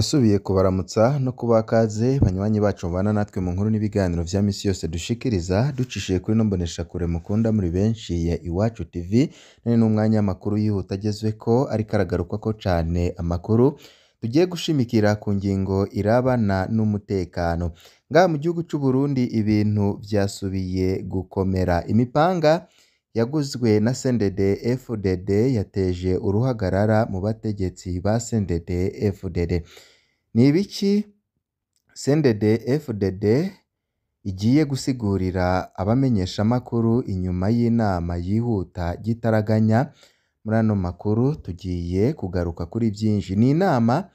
Ndasubiye kubaramutsa no kuba akaze banywanyi bacu mubana natwe mu nkuru n'ibiganiro bya minsi yose dushikiriza ducishije kuri ino mukunda muri benshi ya Iwacu TV none ni umwanya amakuru yihuta agezweko ariko ko cyane amakuru tugiye gushimikira ku ngingo irabana n'umutekano ngaha mu gihugu cy'u Burundi ibintu byasubiye gukomera imipanga yaguzwe na sendede fdd yateje uruhagarara mu bategetsi ba sendede fdd ni ibiki sendede fdd igiye gusigurira abamenyeshamakuru inyuma y'inama yihuta gitaraganya muri ano makuru tugiye kugaruka kuri byinshi ni inama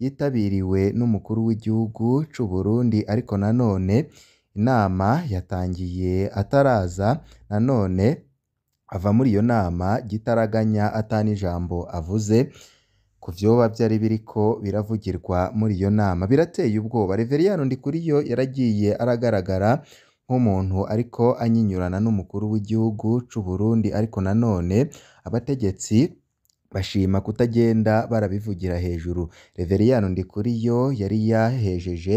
yitabiriwe n'umukuru w'igihugu cy'u Burundi ariko nanone inama yatangiye ataraza nanone ava muri iyo nama gitaraganya atana ijambo avuze ku byoba byari ko biravugirwa muri iyo nama birateye ubwoba reveriyano yo yaragiye aragaragara nk'umuntu ariko anyinyurana n'umukuru w'igihugu cy'u Burundi ariko nanone abategetsi bashima kutagenda barabivugira hejuru reveriyano yo yari yahejeje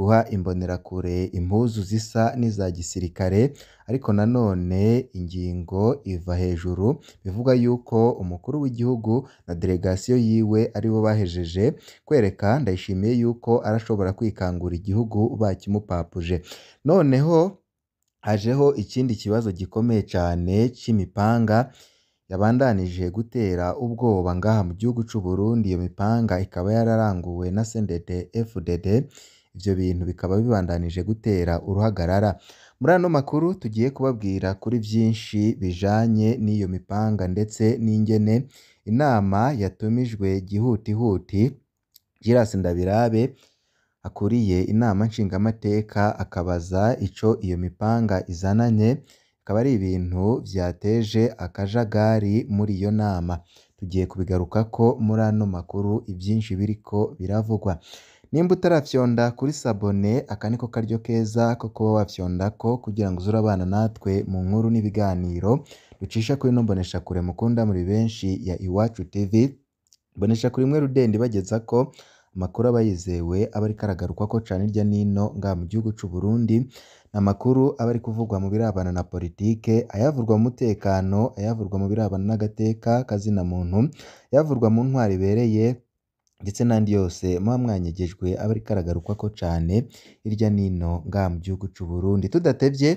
guha imbonerakure impuzu zisa n'iza gisirikare ariko nanone ingingo iva hejuru bivuga yuko umukuru w'igihugu na delegasiyo yiwe aribo bahejeje kwereka ndayishimiye yuko arashobora kwikangura igihugu bakimupapuje noneho hajeho ikindi kibazo gikomeye cyane cy'imipanga yabandanije gutera ubwoba ngaha mu gihugu cy'u iyo mipanga ikaba yararanguwe na sendete FDD ibyo bintu bikaba bibandanije gutera uruhagarara muri ano makuru tugiye kubabwira kuri byinshi bijyanye n'iyo mipanga ndetse n'ingene inama yatumijwe gihutihuti girasi Ndabirabe akuriye inama nshingamateka akabaza icyo iyo mipanga izananye bikaba ari ibintu byateje akajagari muri iyo nama tugiye kubigaruka ko muri ano makuru ibyinshi ko biravugwa Nimba utarafyonda kuri sabone aka ni karyo keza ko kuba wafyonda ko kugira ngo uze urabana natwe mu nkuru n'ibiganiro ducisha kuri ino mboneshakure mukunda muri benshi ya Iwacu TV, kuri imwe rudende bageza ko amakuru aba yizewe aba ariko aragarukwa ko cyane hirya n'ino ngaha mu gihugu cy'u Burundi, ni amakuru aba ari kuvugwa mu birabana na politike, ayavurwa mu mutekano, ayavurwa mu birabana n'agateka k'izina muntu, ayavurwa mu ntwaro ibereye ndetse n'andi yose muba mwanyegejwe aba ariko aragarukwaho cyane hirya no hino ngaha mu gihugu cy'u Burundi tudatebye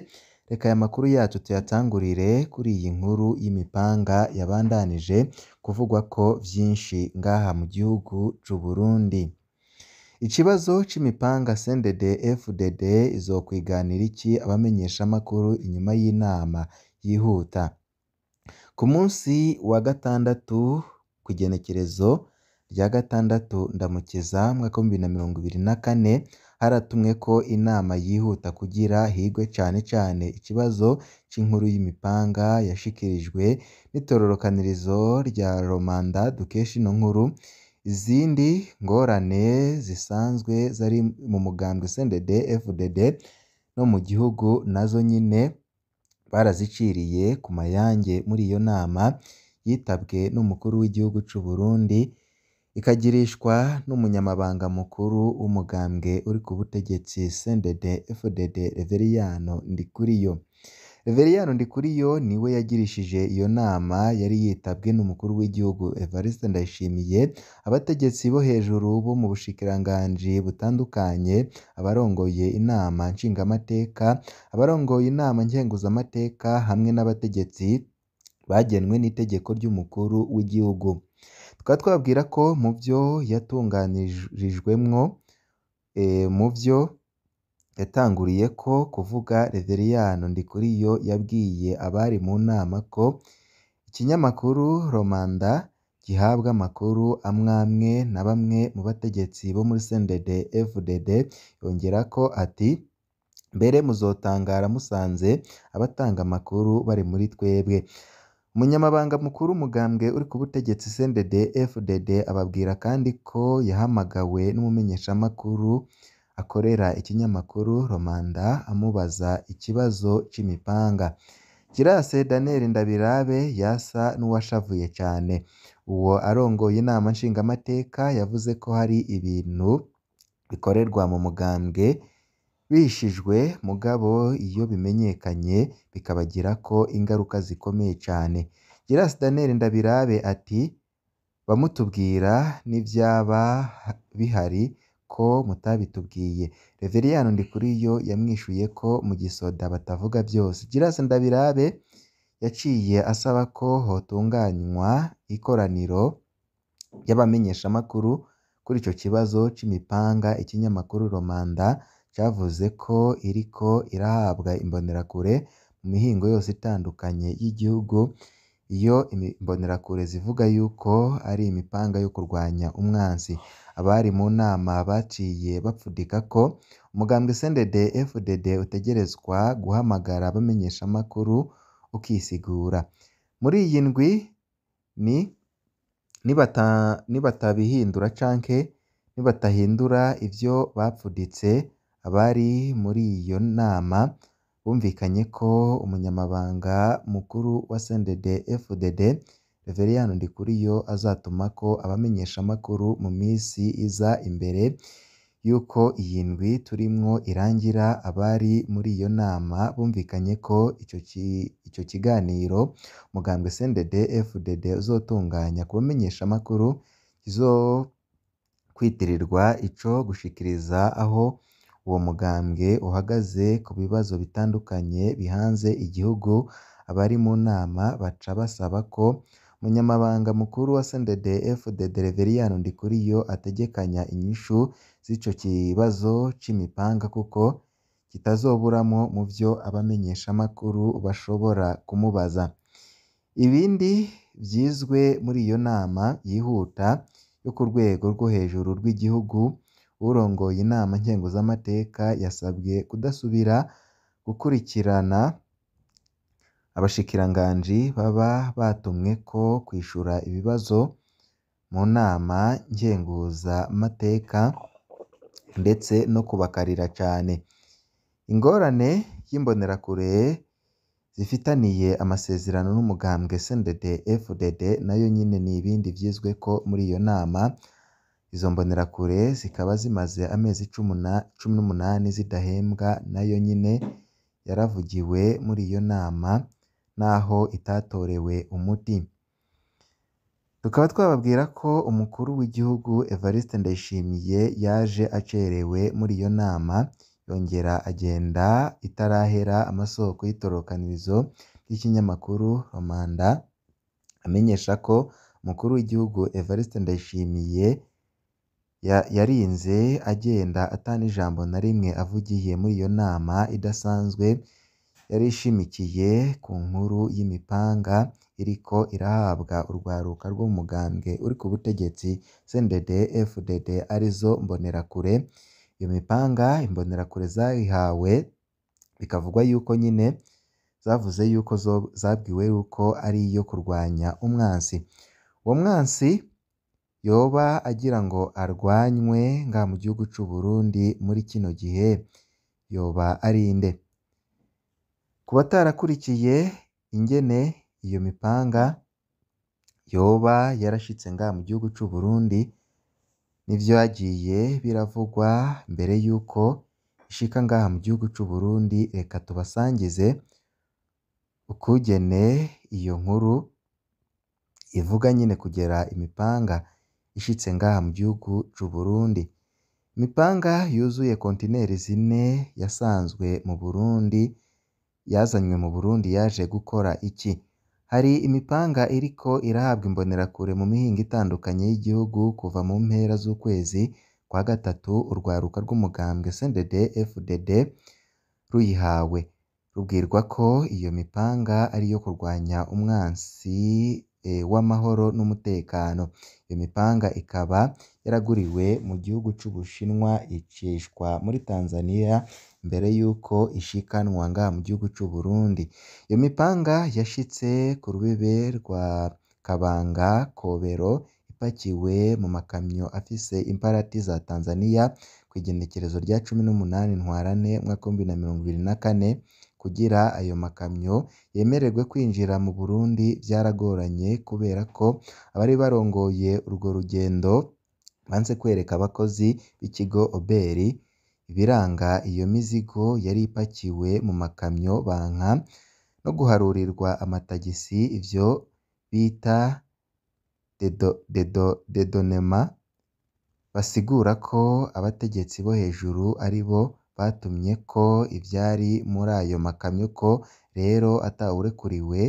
reka aya makuru yacu tuyatangurire kuri iyi nkuru y'imipanga yabandanije kuvugwa ko byinshi ngaha mu gihugu cy'u Burundi ikibazo cy'imipanga sendede FDD izokwiganira iki abamenyeshamakuru inyuma y'inama yihuta ku munsi wa gatandatu ku igenekerezo rya gatandatu ndamukiza mwaka w'ibihumbi na mirongo ibiri na kane haratumwe ko inama yihuta kugira higwe cyane cyane ikibazo cy'inkuru y'imipanga yashikirijwe n'itororokanirizo rya Romanda dukesha ino nkuru izindi ngorane zisanzwe zari mu mugambwe CNDD FDD no mu gihugu nazo nyine baraziciriye ku mayange muri iyo nama yitabwe n'umukuru w'igihugu cy'u Burundi ikagirishwa n'Umunyamabanga Mukuru w'Umugambwe uri ku butegetsi CNDD FDD Reveriyano Ndikuriyo Reveriyano Ndikuriyo ni we yagirishije iyo nama yari yitabwe n'Umukuru w'Igihugu Evariste Ndayishimiye abategetsi bo hejuru bo mu bushikiranganji butandukanye abarongoye inama nshingamateka abarongoye inama ngenguzamateka hamwe n'abategetsi bagenwe n'itegeko ry'Umukuru w'Igihugu tukaba twababwira ko mu byo yatunganirijwemo eh, mu byo yatanguriye ko kuvuga ndi kuri yo yabwiye abari mu nama ko ikinyamakuru Romanda gihabwa amakuru amwe amwe na bamwe mu bategetsi bo muri CNDD FDD ko ati “Mbere muzotangara musanze abatanga amakuru bari muri twebwe Umunyamabanga mukuru Umugambwe uri ku butegetsi CNDD FDD ababwira kandi ko yahamagawe n'umumenyeshamakuru akorera ikinyamakuru Rubanda amubaza ikibazo cy'imipanga. Kirase Daniel Ndabirabe yasa n'uwashavuye cyane. Uwo arongoye inama nshingamateka yavuze ko hari ibintu bikorerwa mu mugambwe bishijwe mugabo iyo bimenyekanye bikabagira ko ingaruka zikomeye cyane, Silas Daniel Ndabirabe ati “Bamutubwira n'ibyaba bihari ko mutabitubwiye, Reverien Ndikuriyo yamwishuye ko mu gisoda batavuga byose, Silas Ndabirabe yaciye asaba ko hotunganywa ikoraniro ry'abamenyeshamakuru kuri icyo kibazo cy'imipanga ikinyamakuru romanda, cyavuze ko iriko irahabwa imbonerakure mu mihingo yose itandukanye y'igihugu, iyo imbonerakure zivuga yuko ari imipanga yo kurwanya umwanzi. Abari mu nama baciye bapfudika ko umugambwe CNDD-FDD utegerezwa guhamagara abamenyeshamakuru ukisigura. Muri iyi ndwi ni nibatabihindura canke nibatahindura ivyo bapfuditse Abari muri iyo nama bumvikanye ko umunyamabanga mukuru wa SNDD FDD Reverien Ndikuriyo azatumako abamenyeshamakuru mu minsi iza imbere y'uko iyi ndwi turimwo irangira, abari muri iyo nama bumvikanye ko icyo icyo kiganiro Umugambwe SNDD FDD uzotunganya ku bamenyeshamakuru kizokwitirirwa ico gushikiriza aho uwo mugambwe uhagaze ku bibazo bitandukanye bihanze igihugu, abari mu nama baca basaba ko Umunyamabanga Mukuru wa CNDD-FDD Dereveriyani Ndikuriyo ategekanya inyishu z'ico kibazo cy’imipanga kuko kitazoburamo mu byo abamenyeshamakuru bashobora kumubaza. Ibindi byizwe muri iyo nama yihuta yo ku rwego rwo hejuru rw'igihugu urongoye inama nkenguzamateka yasabwe kudasubira gukurikirana abashikiranganji baba batumwe ko kwishura ibibazo mu nama nkenguzamateka ndetse no kubakarira cyane. Ingorane y'imbonerakure zifitaniye amasezerano n'umugambwe CNDD-FDD nayo nyine ni ibindi ko muri iyo nama. Izo mbonerakure zikaba zimaze amezi cumi n'umunani zidahembwa nayo nyine yaravugiwe muri iyo nama naho itatorewe umuti. Tukaba twababwira ko umukuru w'igihugu Evariste Ndayishimiye yaje acerewe muri iyo nama, yongera agenda itarahera amasoko y'itorokanirizo ry'ikinyamakuru Rubanda, amenyesha ko umukuru w'igihugu Evariste Ndayishimiye yarinze agenda ata ijambo na rimwe avugiye muri iyo nama idasanzwe yari ishamikiye ku nkuru y'imipanga iriko irahabwa urwaruka rw’umugambwe uri ku butegetsi CNDD FDD arizo Mbonerakure, iyo mipanga Imbonerakure zayihawe bikavugwa yuko nyine zavuze yuko zabwiwe yuko ari iyo kurwanya umwansi, uwo mwansi yoba agira ngo arwanywe nga mu gihugu cy'u Burundi muri kino gihe yoba arinde ku batarakurikiye ingene iyo mipanga yoba yarashitse nga mu gihugu cy'u Burundi n'ivyo yagiye biravugwa mbere yuko ishika ngaha mu gihugu cy'u Burundi reka tubasangize ukugene iyo nkuru ivuga nyine kugera imipanga ishitse ngaha mu gihugu cy'u Burundi mipanga yuzuye kontineri zine yasanzwe mu Burundi yazanywe mu Burundi yaje gukora iki hari imipanga iriko irahabwa imbonerakure mu mihingo itandukanye y'igihugu kuva mu mpera z'ukwezi kwa gatatu urwaruka rw'umugambwe CNDD FDD ruyihawe rubwirwa ko iyo mipanga ari ariyo kurwanya umwansi Eh, w'amahoro n'umutekano, iyo mipanga ikaba yaraguriwe mu gihugu cy'Ubushinwa icishwa muri Tanzania mbere y'uko ishikanwa ngaha mu gihugu cy'u Burundi, iyo mipanga yashitse ku rubibe rwa Kabanga, Kobero ipakiwe mu makamyo afise imparati za Tanzania ku igenekerezo rya cumi n'umunani Ntwarante umwaka w'ibihumbi bibiri na mirongo ibiri na kane. kugira ayo makamyo yemererwe kwinjira mu Burundi byaragoranye kubera ko abari barongoye urwo rugendo banze kwereka abakozi b'ikigo oberi ibiranga iyo mizigo yari ipakiwe mu makamyo banka no guharurirwa amatagisi ibyo bita dedonema basigura ko abategetsi bo hejuru ari bo batumye ko ibyari muri ayo makamyo ko rero atawurekuriwe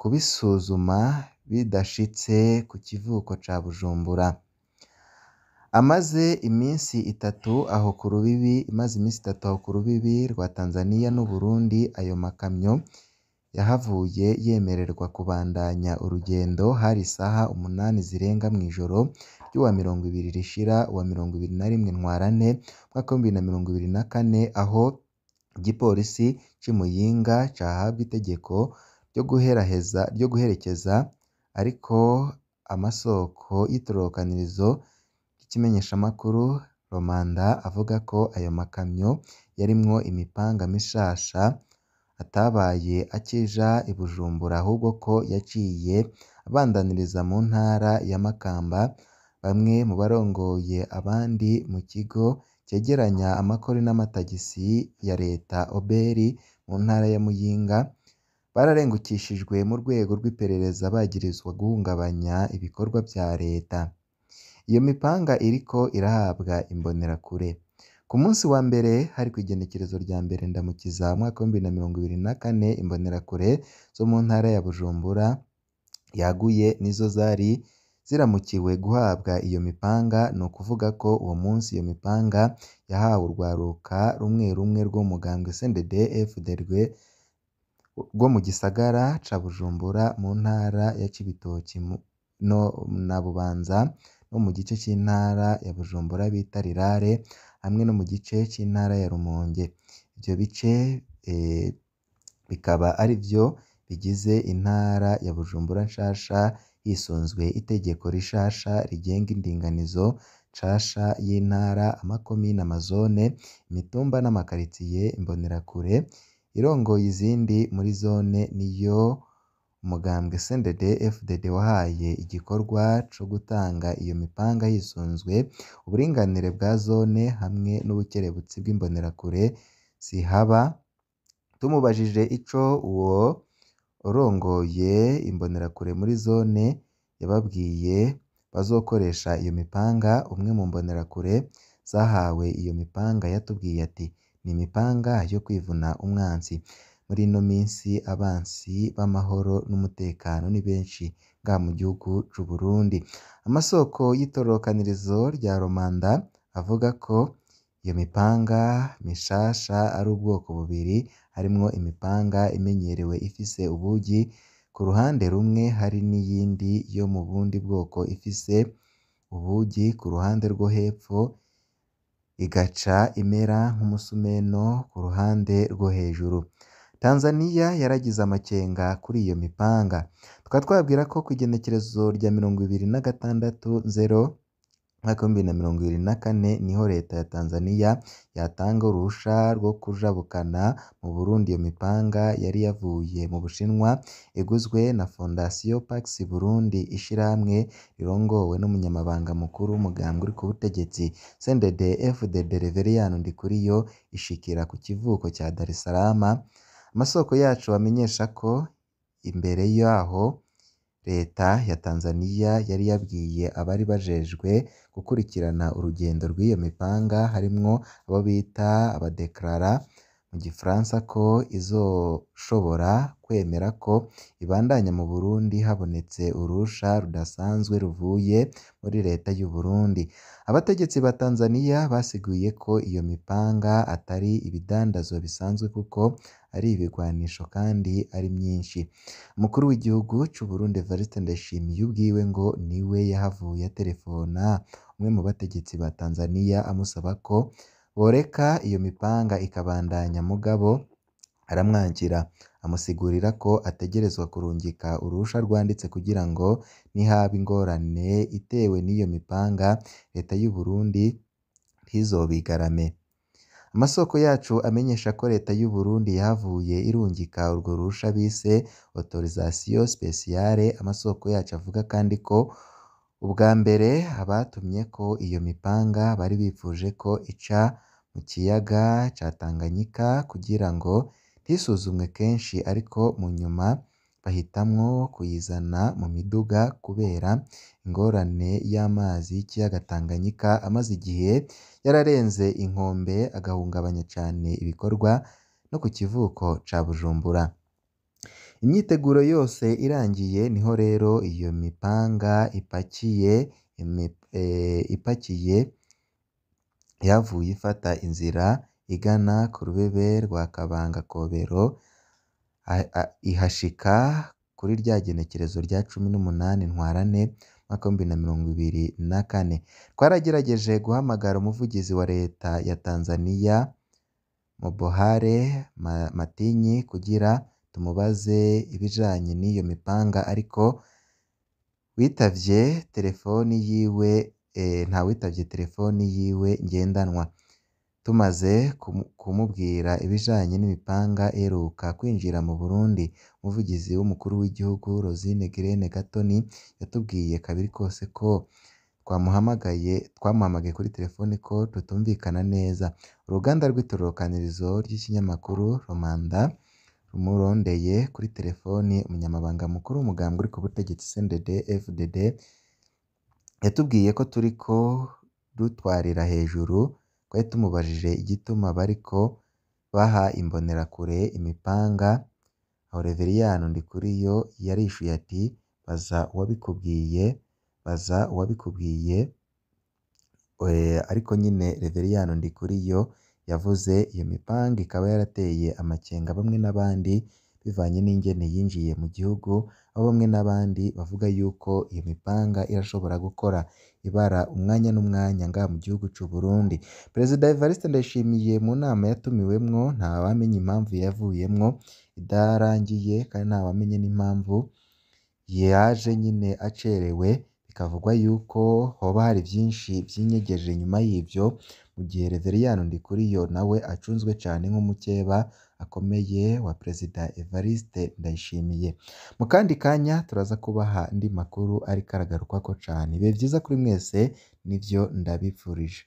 kubisuzuma bidashitse ku kivuko ca Bujumbura amaze iminsi itatu aho ku rubibi imaze iminsi itatu aho ku rubibi rwa Tanzania n'u Burundi ayo makamyo yahavuye yemererwa kubandanya urugendo hari isaha umunani zirenga mu ijoro ry'uwa mirongo ibiri rishira, uwa mirongo ibiri na rimwe ntwarane umwaka w'ibihumbi bibiri na mirongo ibiri na kane, aho igipolisi cy'i Muyinga cyahabwa itegeko ryo guherekeza ariko amasoko y'itorokanirizo ry'ikimenyeshamakuru Romanda avuga ko ayo makamyo yarimwo imipanga mishasha atabaye akija i Bujumbura ahubwo ko yaciye abandaniriza mu ntara ya Makamba bamwe mu barongoye abandi mu kigo cyegeranya amakori n'amatagisi ya Leta Oberi mu ntara ya Muyinga, bararengukishijwe mu rwego rw'iperereza bagirizwa guhungabanya ibikorwa bya Leta. Iyo mipanga iriko irahabwa imbonerakure. Ku munsi wa mbere hari ku igenekerezo rya mbere Ndamukiza mwaka w'ibihumbi na mirongo ibiri na kane, imbonerakure zo mu ntara ya Bujumbura yaguye nizo zari ziramukiwe guhabwa iyo mipanga ni ukuvuga ko uwo munsi iyo mipanga yahawe urwaruka rumwe rumwe rw'umuganga mu mugambwe sendede FDLR rwo mu gisagara ca Bujumbura mu ntara ya Cibitoki na Bubanza no mu gice cy'intara ya Bujumbura bita Rirare hamwe no mu gice cy'intara ya Rumonge ibyo bice eh, bikaba ari byo bigize intara ya Bujumbura nshasha hisunzwe itegeko rishasha rigenga indinganizo nshasha y'intara, amakomine, amazone, imitumba n'amakaritsiye imbonerakure, irongoye izindi muri zone niyo umugambwe CNDD FDD wahaye igikorwa cyo gutanga iyo mipanga yisunzwe uburinganire bwa zone hamwe n'ubukerebutsi bw'imbonerakure Sihaba, tumubajije ico uwo urongoye imbonerakure muri zone yababwiye bazokoresha iyo mipanga, umwe mu mbonerakure zahawe iyo mipanga yatubwiye ati ni imipanga yo kwivuna umwanzi, muri ino minsi abansi b'amahoro n'umutekano ni benshi ngaha mu gihugu cy'u Burundi, amasoko y'itorokanirizo rya romanda avuga ko iyo mipanga mishasha ari ubwoko bubiri. harimo imipanga imenyerewe ifise ubugi ku ruhande rumwe hari n'iyindi yo mu bundi bwoko ifise ubugi ku ruhande rwo hepfo, igaca imera nk'umusumeno ku ruhande rwo hejuru. Tanzania yaragize amakenga kuri iyo mipanga, tukaba twababwira ko ku igenekerezo rya mirongo ibiri na gatandatu, zero mwaka w'ibihumbi na mirongo ibiri na kane niho Leta ya Tanzania yatanga uruhushya rwo kujabukana mu Burundi iyo mipanga yari yavuye mu Bushinwa iguzwe na Fondation Pax Burundi ishyirahamwe rirongowe n'Umunyamabanga Mukuru w'Umugambwe uri ku butegetsi CNDD FDD Rev Ndikuriyo ishikira ku kivuko cya Dar es Salaam. Amasoko yacu amenyesha ko imbere yaho Leta ya Tanzania yari yabwiye abari bajejwe gukurikirana urugendo rw'iyo mipanga harimwo abo bita abadekarara mu Gifaransa ko izoshobora kwemera ko ibandanya mu Burundi habonetse urusha rudasanzwe ruvuye muri Leta y'u Burundi. Abategetsi ba Tanzania basiguye ko iyo mipanga atari ibidandazo bisanzwe kuko ari ibigwanisho kandi ari myinshi umukuru w'igihugu cy'u Burundi Evariste Ndayishimiye ubwiwe ngo niwe yahavuye telefona umwe mu bategetsi ba Tanzania amusaba ko boreka iyo mipanga ikabandanya mugabo aramwangira amusigurira ko ategerezwa kurungika urusha rwanditse kugira ngo nihaba ingorane itewe n'iyo mipanga leta y'u Burundi ntizobigarame. Amasoko yacu amenyesha ko Leta y'u Burundi yavuye irungika urwo ruhusha bise autorisation speciale, amasoko yacu avuga kandi ko ubwa mbere abatumye ko iyo mipanga bari bifuje ko ica mu kiyaga ca Tanganyika kugira ngo ntisuzumwe kenshi ariko mu nyuma bahitamo kuyizana mu miduga kubera ingorane y'amazi y'ikiyaga Tanganyika amaze igihe yararenze inkombe agahungabanya cyane ibikorwa no ku kivuko cya Bujumbura. Imyiteguro yose irangiye niho rero iyo mipanga ipakiye e, ipakiye yavuye ifata inzira igana ku rubebe rwa Kabanga Kobero ihashika kuri rya genekerezo rya cumi n'umunani ntwarane, mwaka na mirongo ibiri na kane twaragerageje guhamagara umuvugizi wa leta ya tanzania mobohare matinyi kugira tumubaze ibijyanye n'iyo mipanga ariko witabye telefoni yiwe eh, nta witabye telefoni yiwe ngendanwa Tumaze kumubwira ibijanye n'imipanga iheruka kwinjira mu Burundi, Umuvugizi w'Umukuru w'Igihugu Rosine Guilene Gatoni yatubwiye kabiri kose ko twamuhamagaye kuri telefoni ko tutumvikana neza. Uruganda rw'itororokanirizo ry'ikinyamakuru Romanda rumurondeye kuri telefoni, Umunyamabanga Mukuru w'Umugambwe uri ku butegetsi CNDD FDD yatubwiye ko turi ko dutwarira hejuru. twari tumubajije igituma bariko baha imbonerakure imipanga, aho kuri yo yarishuye ati baza uwabikubwiye, baza uwabikubwiye, eh, ariko nyine kuri yo yavuze iyo mipanga ikaba yarateye amakenga bamwe n'abandi. bivanye n'ingene yinjiye mu gihugu, aho bamwe n'abandi bavuga yuko iyo mipanga irashobora gukora ibara umwanya n'umwanya ngaha mu gihugu cy'u Burundi. Perezida Evariste Ndayishimiye mu nama nta ntawamenya impamvu yavuyemwo idarangiye kandi ntawamenya n'impamvu yaje nyine acerewe. bikavugwa yuko hoba hari byinshi byinyegeje nyuma y'ibyo, mu gihe Reveriyani Ndikuriyo nawe acunzwe cyane nk'umukeba akomeye wa Perezida Evariste Ndayishimiye. Mu kandi kanya turaza kubaha andi makuru ariko aragarukwako cyane, bibe byiza kuri mwese, nibyo ndabifurije.